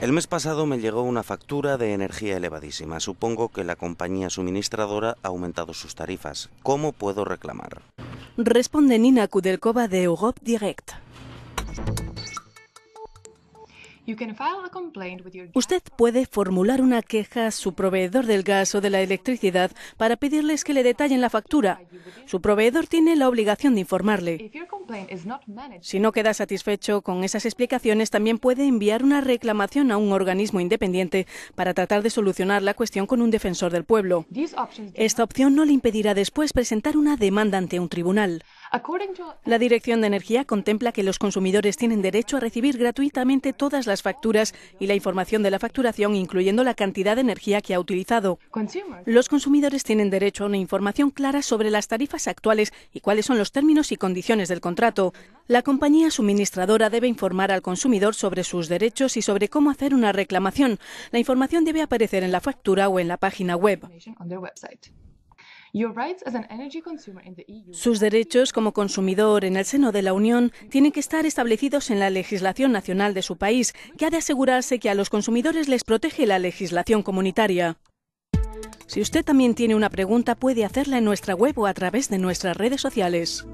El mes pasado me llegó una factura de energía elevadísima. Supongo que la compañía suministradora ha aumentado sus tarifas. ¿Cómo puedo reclamar? Responde Nina Kudelkova de Europe Direct. Usted puede formular una queja a su proveedor del gas o de la electricidad para pedirles que le detallen la factura. Su proveedor tiene la obligación de informarle. Si no queda satisfecho con esas explicaciones, también puede enviar una reclamación a un organismo independiente para tratar de solucionar la cuestión con un defensor del pueblo. Esta opción no le impedirá después presentar una demanda ante un tribunal. La Dirección de Energía contempla que los consumidores tienen derecho a recibir gratuitamente todas las facturas y la información de la facturación, incluyendo la cantidad de energía que ha utilizado. Los consumidores tienen derecho a una información clara sobre las tarifas actuales y cuáles son los términos y condiciones del contrato. La compañía suministradora debe informar al consumidor sobre sus derechos y sobre cómo hacer una reclamación. La información debe aparecer en la factura o en la página web. E Sus derechos como consumidor en el seno de la Unión tienen que estar establecidos en la legislación nacional de su país, que ha de asegurarse que a los consumidores les protege la legislación comunitaria. Si usted también tiene una pregunta, puede hacerla en nuestra web o a través de nuestras redes sociales.